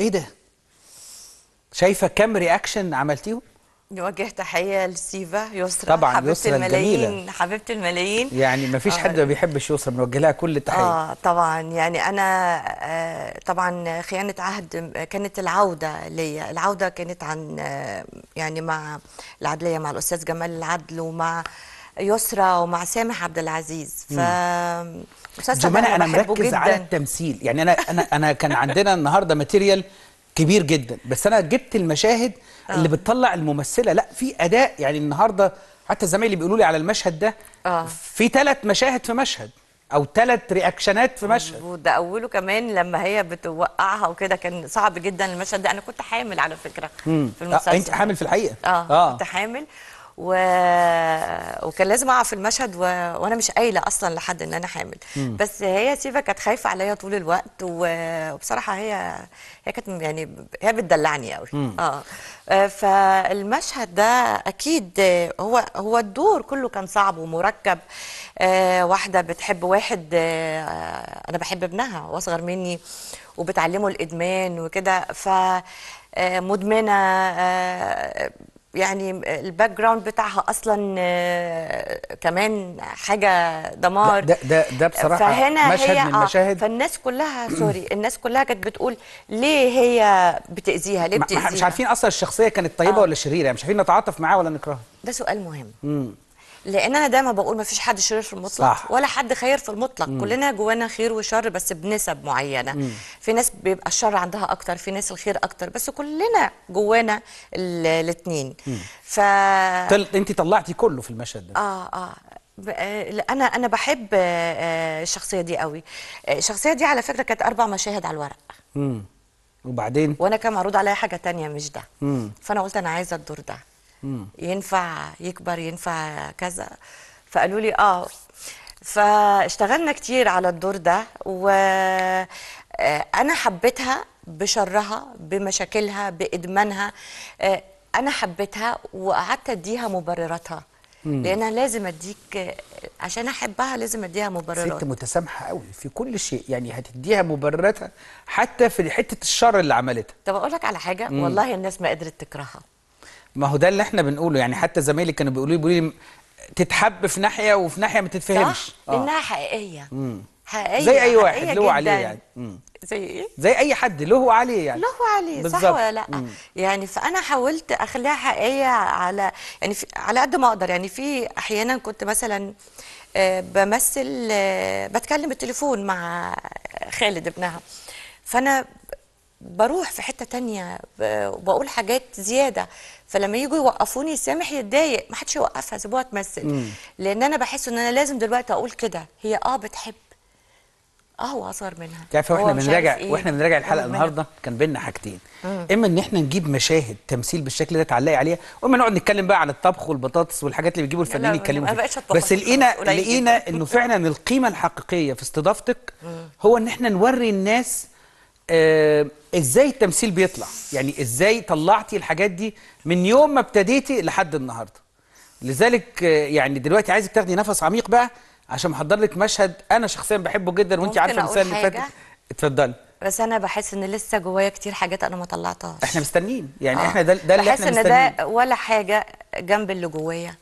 ايه ده شايفه كام رياكشن عملتيهم نوجه تحيه لسيفا يسرا طبعا حبيبه يسرا الملايين الجميلة. حبيبه الملايين يعني ما فيش آه، حد ما بيحبش يسرا بنوجه لها كل التحيه اه طبعا يعني انا آه طبعا خيانه عهد كانت العوده ليا العوده كانت عن آه يعني مع العدليه مع الاستاذ جمال العدل ومع آه يسرى ومع سامح عبد العزيز ف جمانة انا, أنا مركز جداً. على التمثيل يعني انا انا انا كان عندنا النهارده ماتيريال كبير جدا بس انا جبت المشاهد اللي آه. بتطلع الممثله لا في اداء يعني النهارده حتى زمايلي بيقولوا لي على المشهد ده آه. في ثلاث مشاهد في مشهد او ثلاث رياكشنات في مشهد وده اوله كمان لما هي بتوقعها وكده كان صعب جدا المشهد ده انا كنت حامل على فكره مم. في آه، المسلسل انت حامل في الحقيقه اه, آه. كنت حامل و... وكان لازم اقع في المشهد و... وانا مش قايله اصلا لحد ان انا حامل مم. بس هي سيفا كانت خايفه عليا طول الوقت و... وبصراحه هي هي كانت يعني هي بتدلعني قوي آه. اه فالمشهد ده اكيد هو هو الدور كله كان صعب ومركب آه واحده بتحب واحد آه انا بحب ابنها واصغر مني وبتعلمه الادمان وكده ف آه، مدمنه آه يعني الباك جراوند بتاعها اصلا آه، كمان حاجه دمار ده ده ده بصراحه فهنا مشهد هي من المشاهد آه، فالناس كلها سوري الناس كلها كانت بتقول ليه هي بتاذيها ليه بتاذيها مش عارفين اصلا الشخصيه كانت طيبه آه ولا شريره يعني مش عارفين نتعاطف معاها ولا نكرهها ده سؤال مهم لان انا دايما بقول ما فيش حد شرير في المطلق صح. ولا حد خير في المطلق مم. كلنا جوانا خير وشر بس بنسب معينه مم. في ناس بيبقى الشر عندها اكتر في ناس الخير اكتر بس كلنا جوانا الاثنين ف تل... انت طلعتي كله في المشهد ده اه اه, آه، انا انا بحب آه، آه، الشخصيه دي قوي الشخصيه دي على فكره كانت اربع مشاهد على الورق امم وبعدين وانا كان معروض عليا حاجه تانية مش ده مم. فانا قلت انا عايزه الدور ده ينفع يكبر ينفع كذا فقالوا لي اه فاشتغلنا كتير على الدور ده وانا آه، حبيتها بشرها بمشاكلها بادمانها آه، انا حبيتها وقعدت اديها مبرراتها لان لازم اديك عشان احبها لازم اديها مبررات ست متسامحه قوي في كل شيء يعني هتديها مبرراتها حتى في حته الشر اللي عملتها طب اقول لك على حاجه مم. والله الناس ما قدرت تكرهها ما هو ده اللي احنا بنقوله يعني حتى زمايلي كانوا بيقولوا لي بيقولوا لي تتحب في ناحيه وفي ناحيه ما تتفهمش صح آه. انها حقيقيه مم. حقيقيه زي اي واحد له عليه يعني مم. زي ايه زي اي حد له عليه يعني له عليه صح ولا لا مم. يعني فانا حاولت اخليها حقيقيه على يعني في على قد ما اقدر يعني في احيانا كنت مثلا آه، بمثل آه، بتكلم بالتليفون مع خالد ابنها فانا بروح في حته تانية وبقول حاجات زياده فلما يجوا يوقفوني سامح يتضايق ما حدش يوقفها سيبوها تمثل لان انا بحس ان انا لازم دلوقتي اقول كده هي اه بتحب اه هو اصغر منها تعرف واحنا بنراجع إيه؟ واحنا بنراجع الحلقه النهارده كان بينا حاجتين اما ان احنا نجيب مشاهد تمثيل بالشكل ده تعلقي عليها واما نقعد نتكلم بقى عن الطبخ والبطاطس والحاجات اللي بيجيبوا الفنانين يتكلموا فيها بس لقينا لقينا انه فعلا القيمه الحقيقيه في استضافتك هو ان احنا نوري الناس آه ازاي التمثيل بيطلع يعني ازاي طلعتي الحاجات دي من يوم ما ابتديتي لحد النهارده لذلك يعني دلوقتي عايزك تاخدي نفس عميق بقى عشان محضر لك مشهد انا شخصيا بحبه جدا وانت عارفه السنه اللي فات اتفضلي بس انا بحس ان لسه جوايا كتير حاجات انا ما طلعتهاش احنا مستنيين يعني آه. احنا ده, ده اللي احنا مستنيين بحس ان ده ولا حاجه جنب اللي جوايا